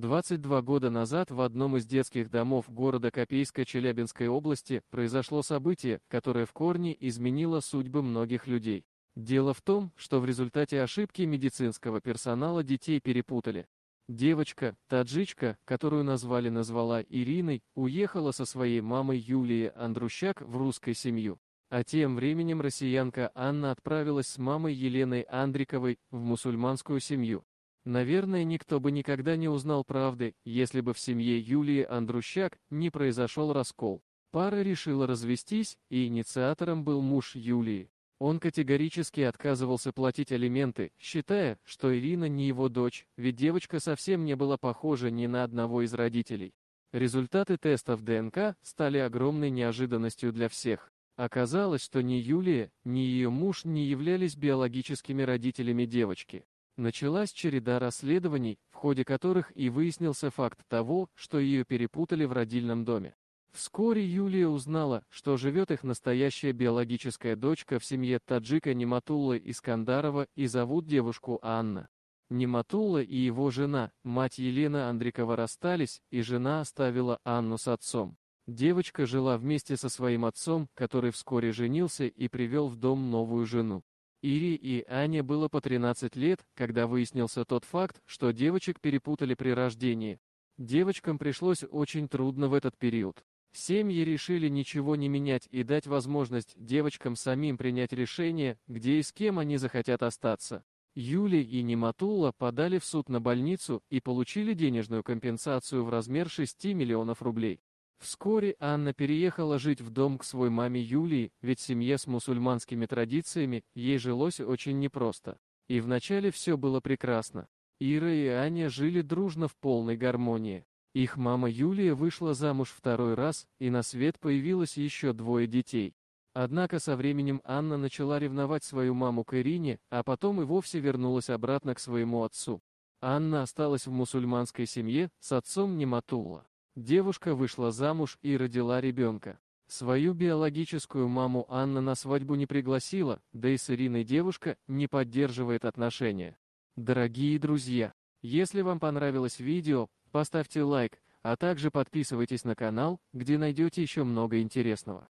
22 года назад в одном из детских домов города Копейска Челябинской области произошло событие, которое в корне изменило судьбы многих людей. Дело в том, что в результате ошибки медицинского персонала детей перепутали. Девочка, таджичка, которую назвали назвала Ириной, уехала со своей мамой Юлией Андрущак в русскую семью. А тем временем россиянка Анна отправилась с мамой Еленой Андриковой в мусульманскую семью. Наверное, никто бы никогда не узнал правды, если бы в семье Юлии Андрущак не произошел раскол. Пара решила развестись, и инициатором был муж Юлии. Он категорически отказывался платить алименты, считая, что Ирина не его дочь, ведь девочка совсем не была похожа ни на одного из родителей. Результаты тестов ДНК стали огромной неожиданностью для всех. Оказалось, что ни Юлия, ни ее муж не являлись биологическими родителями девочки. Началась череда расследований, в ходе которых и выяснился факт того, что ее перепутали в родильном доме. Вскоре Юлия узнала, что живет их настоящая биологическая дочка в семье таджика Нематуллы Искандарова и зовут девушку Анна. Нематулла и его жена, мать Елена Андрикова расстались, и жена оставила Анну с отцом. Девочка жила вместе со своим отцом, который вскоре женился и привел в дом новую жену. Ире и Ане было по 13 лет, когда выяснился тот факт, что девочек перепутали при рождении. Девочкам пришлось очень трудно в этот период. Семьи решили ничего не менять и дать возможность девочкам самим принять решение, где и с кем они захотят остаться. Юли и Нематула подали в суд на больницу и получили денежную компенсацию в размер 6 миллионов рублей. Вскоре Анна переехала жить в дом к своей маме Юлии, ведь семье с мусульманскими традициями ей жилось очень непросто. И вначале все было прекрасно. Ира и Аня жили дружно в полной гармонии. Их мама Юлия вышла замуж второй раз, и на свет появилось еще двое детей. Однако со временем Анна начала ревновать свою маму к Ирине, а потом и вовсе вернулась обратно к своему отцу. Анна осталась в мусульманской семье, с отцом Нематулла. Девушка вышла замуж и родила ребенка. Свою биологическую маму Анна на свадьбу не пригласила, да и с Ириной девушка не поддерживает отношения. Дорогие друзья, если вам понравилось видео, поставьте лайк, а также подписывайтесь на канал, где найдете еще много интересного.